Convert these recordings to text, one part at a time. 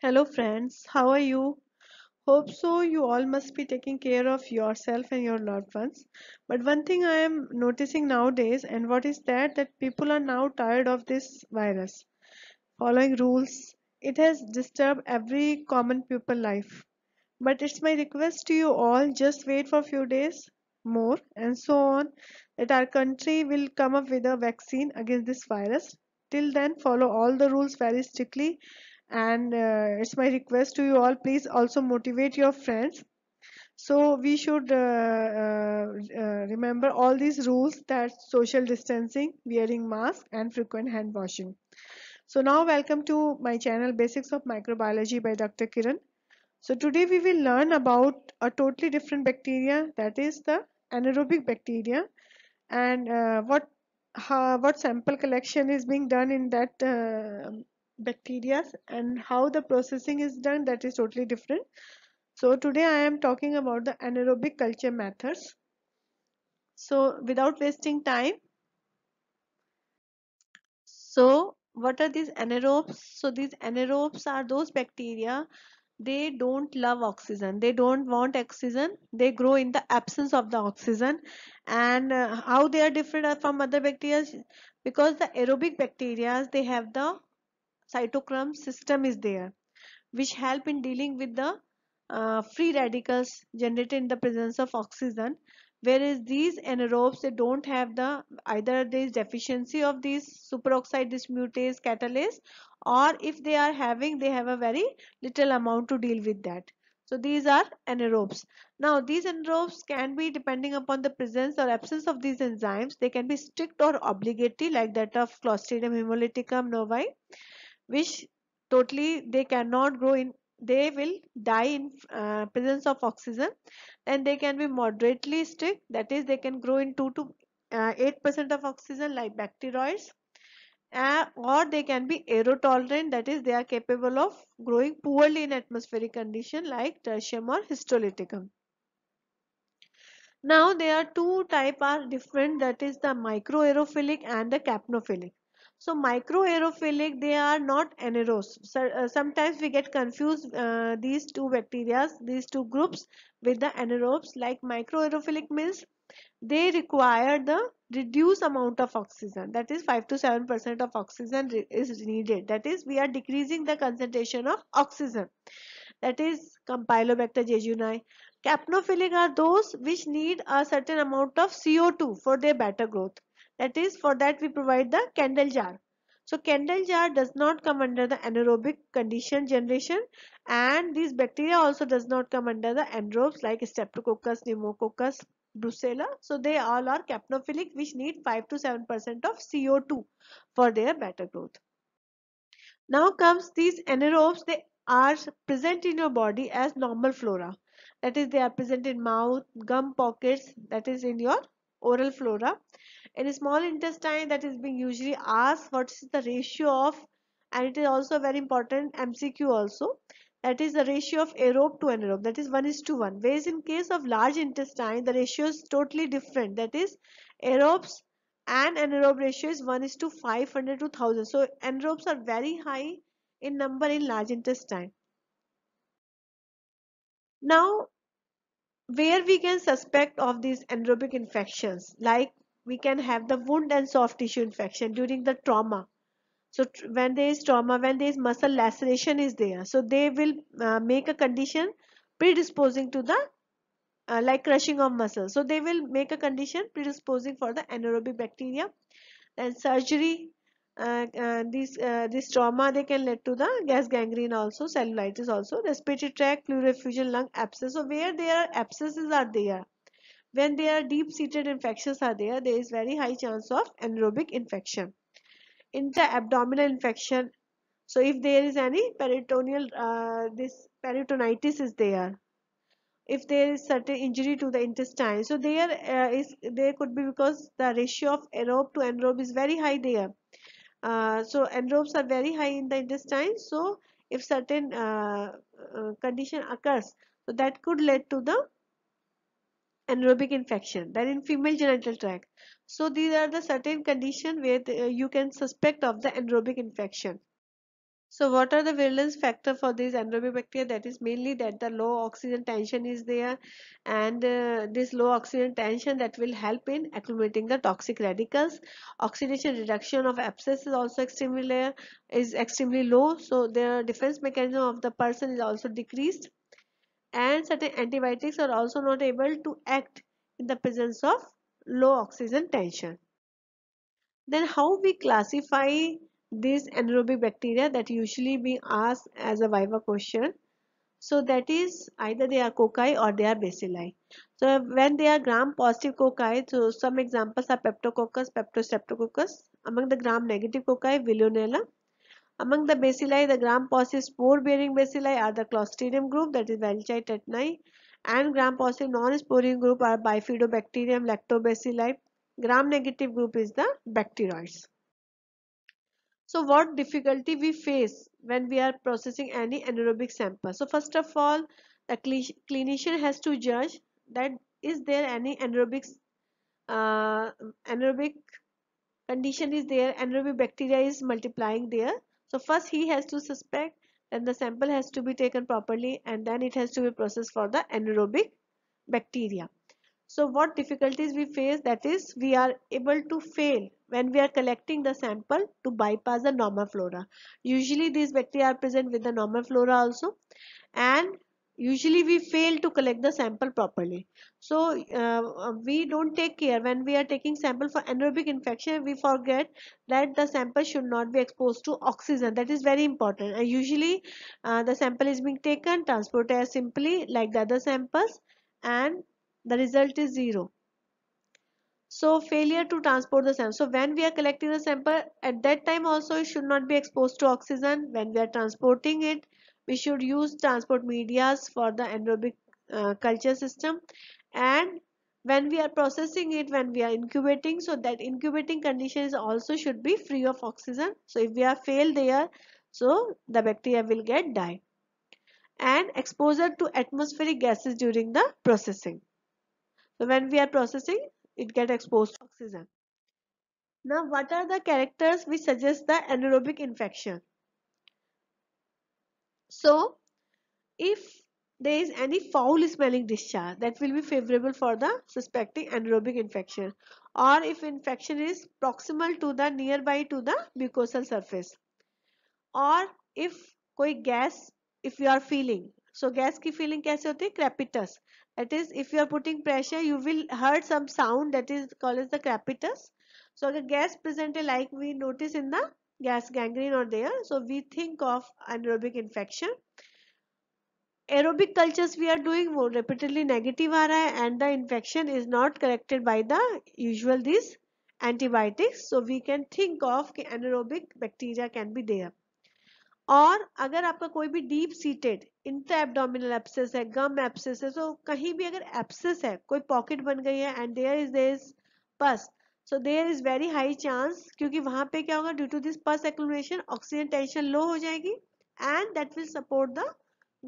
Hello friends, how are you? Hope so you all must be taking care of yourself and your loved ones. But one thing I am noticing nowadays and what is that that people are now tired of this virus. Following rules, it has disturbed every common people life. But it's my request to you all just wait for a few days more and so on that our country will come up with a vaccine against this virus. Till then follow all the rules very strictly and uh, it's my request to you all please also motivate your friends so we should uh, uh, uh, remember all these rules that social distancing wearing mask and frequent hand washing so now welcome to my channel basics of microbiology by dr kiran so today we will learn about a totally different bacteria that is the anaerobic bacteria and uh, what how, what sample collection is being done in that uh, bacteria and how the processing is done that is totally different so today i am talking about the anaerobic culture methods so without wasting time so what are these anaerobes so these anaerobes are those bacteria they don't love oxygen they don't want oxygen they grow in the absence of the oxygen and uh, how they are different from other bacteria because the aerobic bacteria they have the cytochrome system is there which help in dealing with the uh, free radicals generated in the presence of oxygen whereas these anaerobes they don't have the either this deficiency of these superoxide dismutase catalase or if they are having they have a very little amount to deal with that so these are anaerobes now these anaerobes can be depending upon the presence or absence of these enzymes they can be strict or obligatory like that of clostridium hemolyticum novae which totally they cannot grow in they will die in uh, presence of oxygen and they can be moderately strict that is they can grow in 2 to 8% uh, of oxygen like bacteroids uh, or they can be aerotolerant that is they are capable of growing poorly in atmospheric condition like tertium or histolyticum. Now there are two type are different that is the microaerophilic and the capnophilic. So microaerophilic, they are not anaerobes. So, uh, sometimes we get confused uh, these two bacteria, these two groups with the anaerobes. Like microaerophilic means they require the reduced amount of oxygen. That is 5 to 7 percent of oxygen is needed. That is we are decreasing the concentration of oxygen. That is Campylobacter jejuni. Capnophilic are those which need a certain amount of CO2 for their better growth. That is for that we provide the candle jar. So candle jar does not come under the anaerobic condition generation and these bacteria also does not come under the anaerobes like Streptococcus, Pneumococcus, Brucella. So they all are capnophilic which need 5 to 7% of CO2 for their better growth. Now comes these anaerobes they are present in your body as normal flora that is they are present in mouth, gum pockets that is in your oral flora in small intestine that is being usually asked what is the ratio of and it is also very important mcq also that is the ratio of aerobe to anaerobe that is 1 is to 1 whereas in case of large intestine the ratio is totally different that is aerobes and anaerobe ratio is 1 is to 500 to 1000 so anaerobes are very high in number in large intestine now where we can suspect of these anaerobic infections like we can have the wound and soft tissue infection during the trauma so when there is trauma when there is muscle laceration is there so they will uh, make a condition predisposing to the uh, like crushing of muscle so they will make a condition predisposing for the anaerobic bacteria and surgery uh, uh, uh, this trauma they can lead to the gas gangrene also cellulitis also respiratory tract pleural effusion lung abscess so where are abscesses are there when they are deep seated infections are there there is very high chance of anaerobic infection intra-abdominal infection so if there is any peritoneal uh, this peritonitis is there if there is certain injury to the intestine so there uh, is there could be because the ratio of aerobe to anaerobe is very high there uh, so anaerobes are very high in the intestine so if certain uh, uh condition occurs so that could lead to the anaerobic infection than in female genital tract. So these are the certain condition where the, uh, you can suspect of the anaerobic infection. So what are the virulence factor for these anaerobic bacteria? That is mainly that the low oxygen tension is there and uh, this low oxygen tension that will help in accumulating the toxic radicals. Oxidation reduction of abscess is also extremely, is extremely low. So their defense mechanism of the person is also decreased and certain antibiotics are also not able to act in the presence of low oxygen tension. Then how we classify these anaerobic bacteria that usually be asked as a viva question. So that is either they are cocci or they are bacilli. So when they are gram positive cocci, so some examples are peptococcus, peptostreptococcus. Among the gram negative cocci, Veillonella among the bacilli, the gram positive spore-bearing bacilli are the Clostridium group that is Welchii tetani and gram positive non-sporing group are Bifidobacterium lactobacilli. Gram negative group is the bacteroids. So what difficulty we face when we are processing any anaerobic sample? So first of all, the clinician has to judge that is there any anaerobic uh, anaerobic condition is there anaerobic bacteria is multiplying there so first he has to suspect then the sample has to be taken properly and then it has to be processed for the anaerobic bacteria. So what difficulties we face that is we are able to fail when we are collecting the sample to bypass the normal flora. Usually these bacteria are present with the normal flora also and usually we fail to collect the sample properly so uh, uh, we don't take care when we are taking sample for anaerobic infection we forget that the sample should not be exposed to oxygen that is very important and usually uh, the sample is being taken transported simply like the other samples and the result is zero so failure to transport the sample so when we are collecting the sample at that time also it should not be exposed to oxygen when we are transporting it we should use transport medias for the anaerobic uh, culture system and when we are processing it when we are incubating so that incubating conditions also should be free of oxygen so if we are failed there so the bacteria will get die and exposure to atmospheric gases during the processing so when we are processing it get exposed to oxygen now what are the characters which suggest the anaerobic infection so if there is any foul smelling discharge that will be favorable for the suspecting anaerobic infection or if infection is proximal to the nearby to the mucosal surface or if koi gas if you are feeling so gas ki feeling kaise hoti crepitus that is if you are putting pressure you will heard some sound that is called as the crepitus so the gas present like we notice in the gas gangrene are there so we think of anaerobic infection aerobic cultures we are doing more repeatedly negative aa raha hai and the infection is not corrected by the usual these antibiotics so we can think of ki anaerobic bacteria can be there और अगर आपका कोई भी deep seated intra abdominal abscess है gum abscess है तो कहीं भी अगर एप्सेस है कोई पॉकेट बन गई है and there is there pus so there is very high chance क्योंकि वहां पे क्या होगा due to this pus accumulation oxygen tension low हो जाएगी and that will support the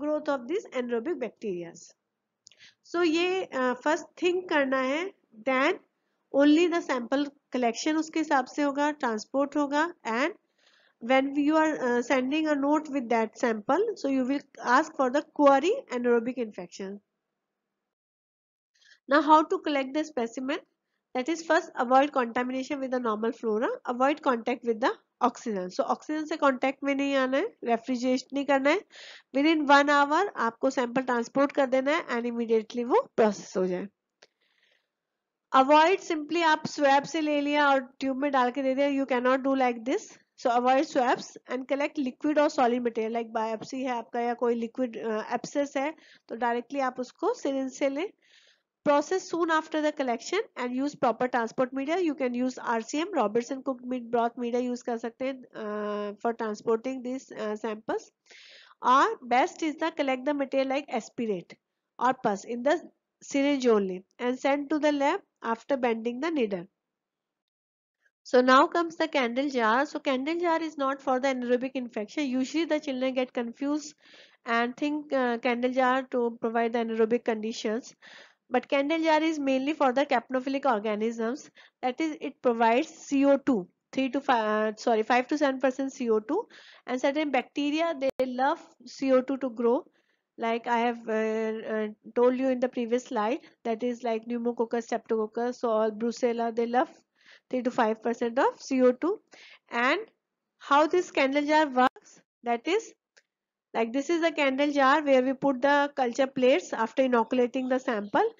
growth of this anaerobic bacteria so ये फर्स्ट uh, थिंक करना है then only the sample collection उसके हिसाब से होगा ट्रांसपोर्ट होगा and when you are sending a note with with sample so you will ask for the query anaerobic infection now how to collect the specimen That is first avoid contamination with the normal flora, avoid contact with the oxygen so oxygen से contact में नहीं आना है refrigerate नहीं करना है within one hour आपको sample transport कर देना है एंड इमीडिएटली वो प्रोसेस हो जाए अवॉइड सिंपली आप स्वैब से ले लिया और ट्यूब में डाल के दे दिया you can not do like this so avoid swabs and collect liquid और सॉलिड मटेरियल लाइक बायोप्सी है आपका या कोई लिक्विड एप्सेस है तो डायरेक्टली आप उसको सिरिंज से लें Process soon after the collection and use proper transport media. You can use RCM, Robertson cooked meat broth media use कर सकते uh, for transporting these uh, samples. Or best is the collect the material like aspirate or pus in the syringe only and send to the lab after bending the needle. So now comes the candle jar. So candle jar is not for the anaerobic infection. Usually the children get confused and think uh, candle jar to provide the anaerobic conditions. But candle jar is mainly for the capnophilic organisms. That is, it provides CO2. 3 to 5 uh, sorry 5 to 7 percent co2 and certain bacteria they love co2 to grow like i have uh, uh, told you in the previous slide that is like pneumococcus streptococcus or brucella they love 3 to 5 percent of co2 and how this candle jar works that is like this is the candle jar where we put the culture plates after inoculating the sample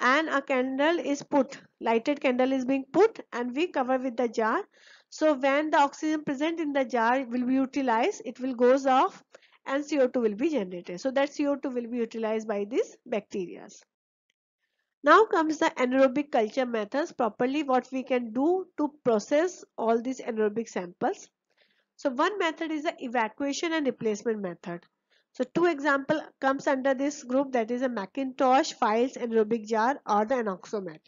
and a candle is put lighted candle is being put and we cover with the jar so when the oxygen present in the jar will be utilized it will goes off and CO2 will be generated so that CO2 will be utilized by these bacteria. Now comes the anaerobic culture methods properly what we can do to process all these anaerobic samples. So one method is the evacuation and replacement method. So two example comes under this group that is a Macintosh, files, and Rubik jar or the anoxomat.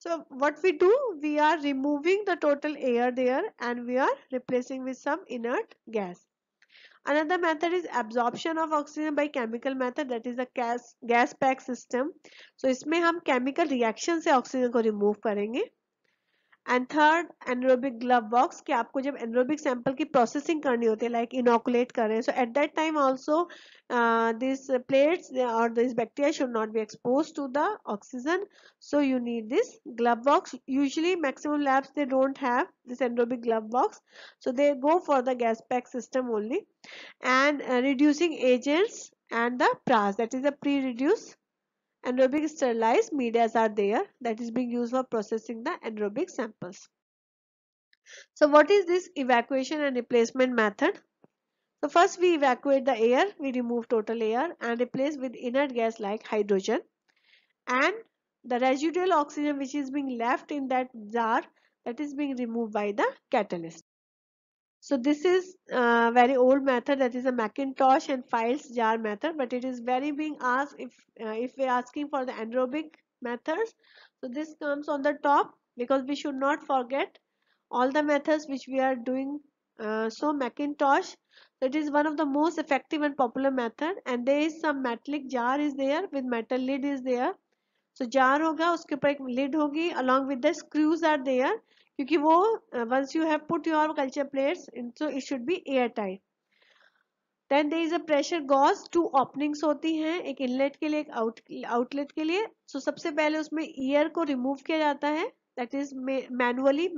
So what we do, we are removing the total air there and we are replacing with some inert gas. Another method is absorption of oxygen by chemical method that is a gas, gas pack system. So इसमें हम chemical reaction से oxygen को remove करेंगे. And third anaerobic glove box कि आपको जब anaerobic sample की processing करनी होती है लाइक इनोकुलेट करें so at that time also this plates और this bacteria should not be expose to the oxygen so you need this glove box usually maximum labs they don't have this anaerobic glove box so they go for the gas pack system only and uh, reducing agents and the pras that is the pre-reduce Anaerobic sterilized medias are there that is being used for processing the anaerobic samples. So what is this evacuation and replacement method? So first we evacuate the air, we remove total air and replace with inert gas like hydrogen and the residual oxygen which is being left in that jar that is being removed by the catalyst. So this is a very old method that is a Macintosh and files jar method but it is very being asked if uh, if we are asking for the anaerobic methods. So this comes on the top because we should not forget all the methods which we are doing. Uh, so Macintosh that is one of the most effective and popular method and there is some metallic jar is there with metal lid is there. So jar होगा uske ऊपर lid hogi, along with the screws are there क्योंकि वो once you have put your culture plates so it should be air tight then there is a pressure gauge two openings होती हैं एक inlet के लिए एक out outlet के लिए सो so, सबसे पहले उसमें ईयर को रिमूव किया जाता है दैट इज मैनुअली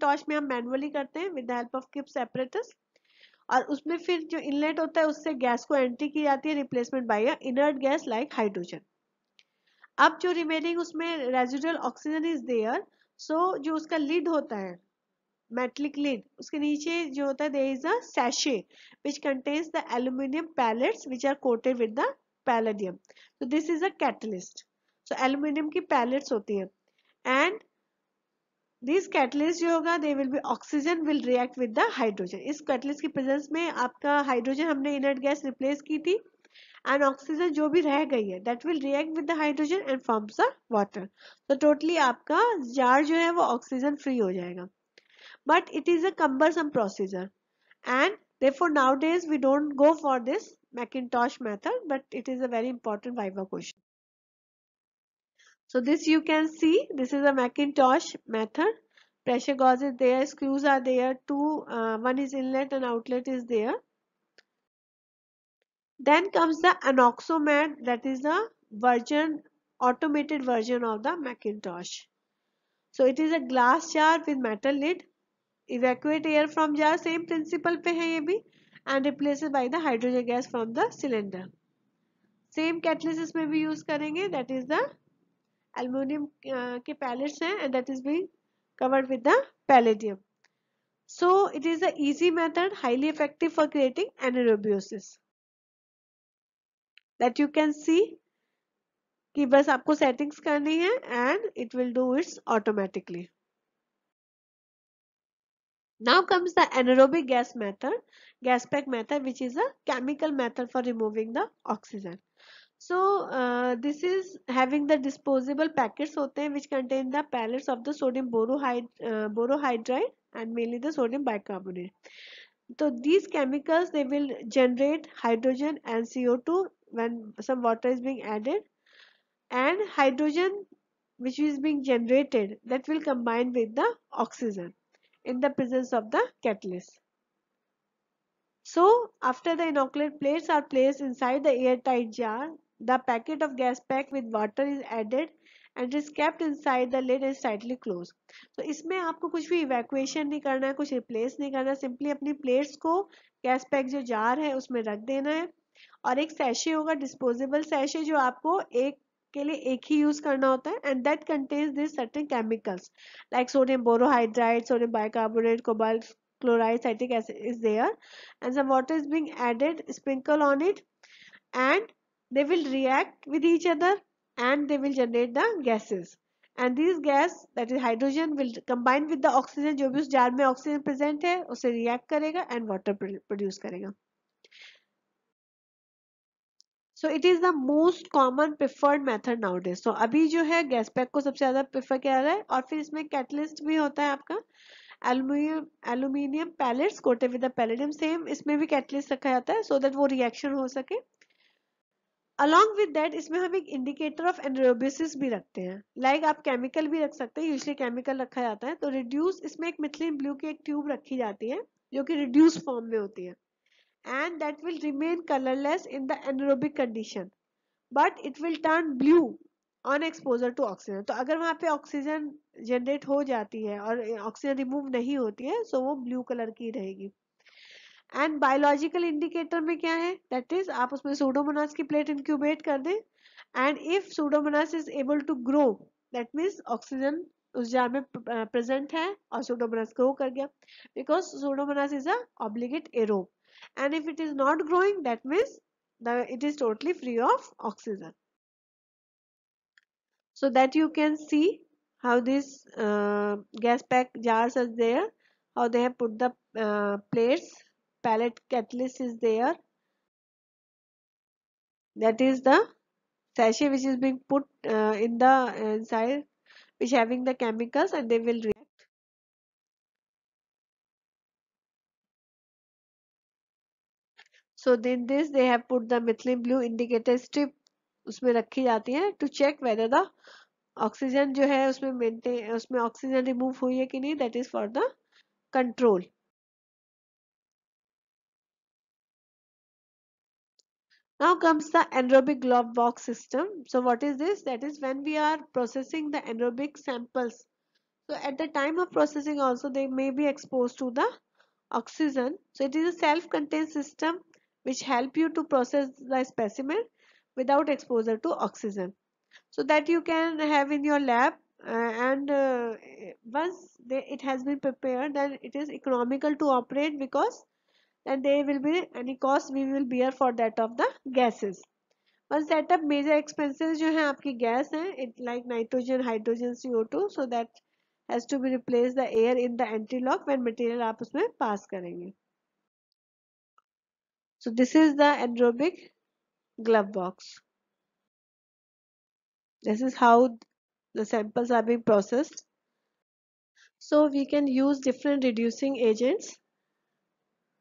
टॉच में हम मैनुअली करते हैं with the help of Kipp apparatus और उसमें फिर जो इनलेट होता है उससे गैस को एंट्री की जाती है replacement by a inert gas like hydrogen अब जो रिमेनिंग उसमें residual oxygen is there so so, जो उसका लिड होता है मेटलिक लिड उसके नीचे जो होता है देर इज अशे which contains the aluminium pellet which are coated with the palladium तो this is a catalyst so aluminium की पैलेट्स होती है एंड दिस कैटलिस्ट जो होगा they will be oxygen will react with the hydrogen इस catalyst की presence में आपका हाइड्रोजन हमने इनर्ट गैस रिप्लेस की थी and oxygen जो भी रह गई है that will react with the hydrogen and forms the water. So totally आपका jar जो है वो oxygen free हो जाएगा But it is a cumbersome procedure and therefore nowadays we don't go for this Macintosh method but it is a very important Viva question. So this you can see this is a Macintosh method pressure gauge is there screws are there two uh, one is inlet and outlet is there Then comes the Anoxomat that is the version automated version of the Macintosh. So it is a glass jar with metal lid. Evacuate air from jar same principle ye bhi, and replace it by the hydrogen gas from the cylinder. Same catalysis may be used. करेंगे that is the aluminium uh, pellets हैं and that is being covered with the palladium. So it is a easy method highly effective for creating anaerobiosis. that you can see कि बस आपको settings करनी है and it will do its automatically now comes the anaerobic gas method gas pack method which is a chemical method for removing the oxygen so uh, this is having the disposable packets hote hain which contain the pellets of the sodium borohyd uh, borohydride and mainly the sodium bicarbonate so these chemicals they will generate hydrogen and co2 when some water is being added and hydrogen which is being generated that will combine with the oxygen in the presence of the catalyst. So after the inoculant plates are placed inside the airtight jar, the packet of gas pack with water is added and is kept inside the lid is tightly close तो इसमें आपको कुछ भी evacuation नहीं करना है कुछ replace नहीं करना सिंपली अपनी प्लेट्स को गैस पैक जो जार है उसमें रख देना है और एक सैशे होगा डिस्पोजेबल सैशे जो आपको एक के लिए एक ही यूज करना होता है and that contains this certain chemicals like sodium borohydride sodium bicarbonate cobalt chloride acid is there and some water is being added sprinkle on it and they will react with each other and they will generate the gases and this gas that is hydrogen will combine with the oxygen जो भी उस jar में oxygen present है उसे react करेगा and water produce करेगा so it is the most common preferred method nowadays so अभी जो है गैस पैक को सबसे ज़्यादा प्रेफर किया जा रहा है और फिर इसमें कैटलिस्ट भी होता है आपका aluminium aluminium pellets coated with palladium same इसमें भी कैटलिस्ट रखा जाता है सो so दैट वो रिएक्शन हो सके अलॉन्ग विद डेट इसमें हम एक इंडिकेटर ऑफ एनरोबिस भी रखते हैं लाइक like आप केमिकल भी रख सकते हैं यूजली केमिकल रखा जाता है तो रिड्यूस इसमें एक मिथिलिन ब्लू की एक ट्यूब रखी जाती है जो कि रिड्यूस फॉर्म में होती है and that will remain colorless in the anaerobic condition but it will turn blue on exposure to oxygen तो अगर वहाँ पे ऑक्सीजन जनरेट हो जाती है और ऑक्सीजन रिमूव नहीं होती है सो so वो ब्लू कलर की रहेगी एंड बायोलॉजिकल इंडिकेटर में क्या है दैट इज आप उसमें सूडोमोनास की प्लेट इंक्यूबेट कर दें and if pseudomonas is able to grow that means oxygen उस जार में प्रेजेंट है और सूडोमोनास ग्रो कर गया because pseudomonas is a obligate aerobe and if it is not growing that means the it is totally free of oxygen so that you can see how these uh, gas pack jars are there how they have put the uh, plates pallet catalyst is there that is the sachet which is being put uh, in the uh, inside which having the chemicals and they will react. So then this they have put the methylene blue indicator strip उसमें रखी जाती है to check whether the oxygen जो है उसमें maintain उसमें oxygen remove हुई है कि नहीं that is for the control now comes the anaerobic glove box system so what is this that is when we are processing the anaerobic samples so at the time of processing also they may be exposed to the oxygen so it is a self contained system which help you to process the specimen without exposure to oxygen so that you can have in your lab uh, and uh, once they, it has been prepared then it is economical to operate because then there will be any cost we will bear for that of the gases once that up major expenses you have आपकी gas, it like nitrogen hydrogen CO2 so that has to be replaced the air in the anti-lock when material आप उसमें pass करेंगे so this is the anaerobic glove box. This is how the samples are being processed. So we can use different reducing agents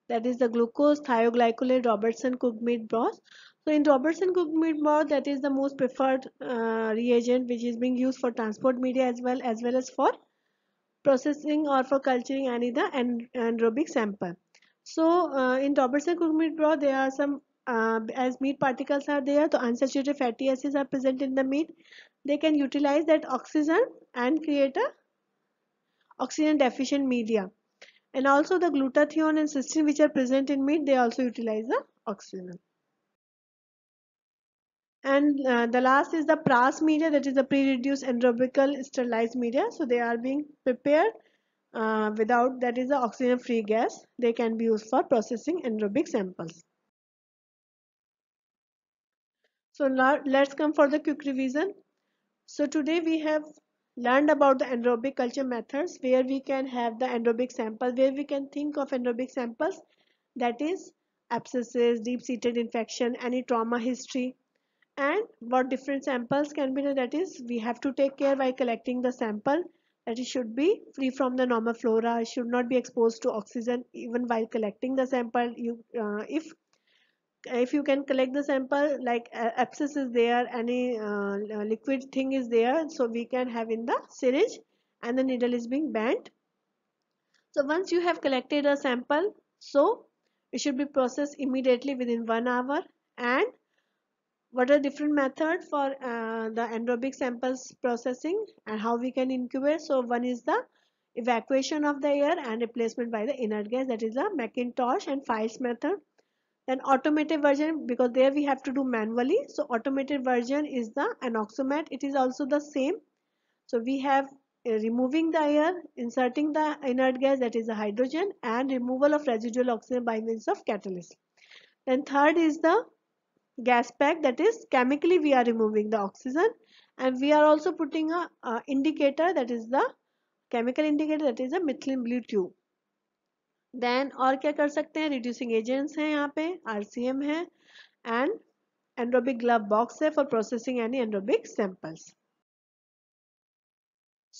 that is the glucose, thioglycolate, Robertson cooked meat broth. So in Robertson cooked meat broth that is the most preferred uh, reagent which is being used for transport media as well as well as for processing or for culturing any the anaerobic sample. So uh, in Robertson Cook meat broth, there are some uh, as meat particles are there, the unsaturated fatty acids are present in the meat. They can utilize that oxygen and create a oxygen deficient media. And also the glutathione and cysteine which are present in meat, they also utilize the oxygen. And uh, the last is the PRAS media that is the pre-reduced anaerobical sterilized media. So they are being prepared uh, without that is the oxygen free gas they can be used for processing anaerobic samples so now let's come for the quick revision so today we have learned about the anaerobic culture methods where we can have the anaerobic sample where we can think of anaerobic samples that is abscesses deep-seated infection any trauma history and what different samples can be that is we have to take care by collecting the sample that it should be free from the normal flora. should not be exposed to oxygen even while collecting the sample. You, uh, if if you can collect the sample like abscess is there any uh, uh, liquid thing is there so we can have in the syringe and the needle is being bent so once you have collected a sample so it should be processed immediately within one hour and what are different method for uh, the anaerobic samples processing and how we can incubate so one is the evacuation of the air and replacement by the inert gas that is the Macintosh and Files method then automated version because there we have to do manually so automated version is the anoxomat it is also the same so we have uh, removing the air inserting the inert gas that is the hydrogen and removal of residual oxygen by means of catalyst then third is the gas pack that is chemically we are removing the oxygen and we are also putting a, a indicator that is the chemical indicator that is a methylene blue tube then और क्या कर सकते हैं reducing agents हैं यहाँ पे RCM है and anaerobic glove box है for processing any anaerobic samples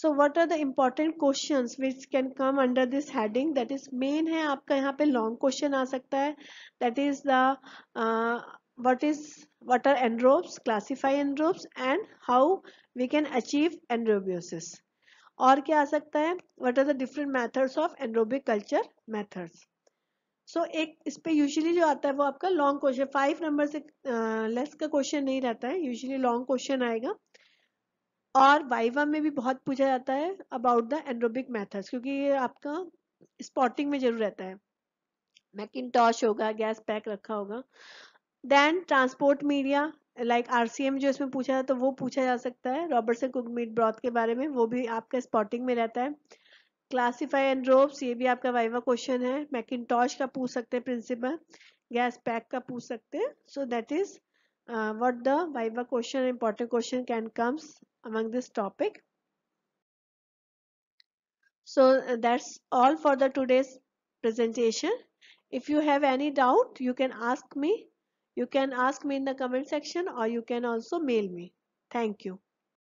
so what are the important question which can come under this heading that is main है आपका यहाँ पे लॉन्ग क्वेश्चन आ सकता है that is the what is what are enrobes classify enrobes and how we can achieve enrobiosis और kya aa sakta hai what are the different methods of anaerobic culture methods so एक इस पे usually जो आता है वो आपका long question five number से लेस uh, का क्वेश्चन नहीं रहता है यूजुअली लॉन्ग क्वेश्चन आएगा और वाइवा में भी बहुत पूछा जाता है अबाउट द एनरोबिक मेथड्स क्योंकि ये आपका स्पॉटिंग में जरूर रहता है मैकिन टॉश होगा गैस पैक रखा होगा then transport media like RCM जो इसमें पूछा था तो वो पूछा जा सकता है रॉबर्टसन कुक मीट ब्रॉथ के बारे में वो भी आपका स्पॉटिंग में रहता है क्लासीफाई एंड रोब्स ये भी आपका वाइवा क्वेश्चन है मैकिनटॉश का पूछ सकते हैं प्रिंसिपल गैस पैक का पूछ सकते हैं so that is what the viva question important question can comes among this topic so that's all for the today's presentation if you have any doubt you can ask me You can ask me in the comment section or you can also mail me. Thank you.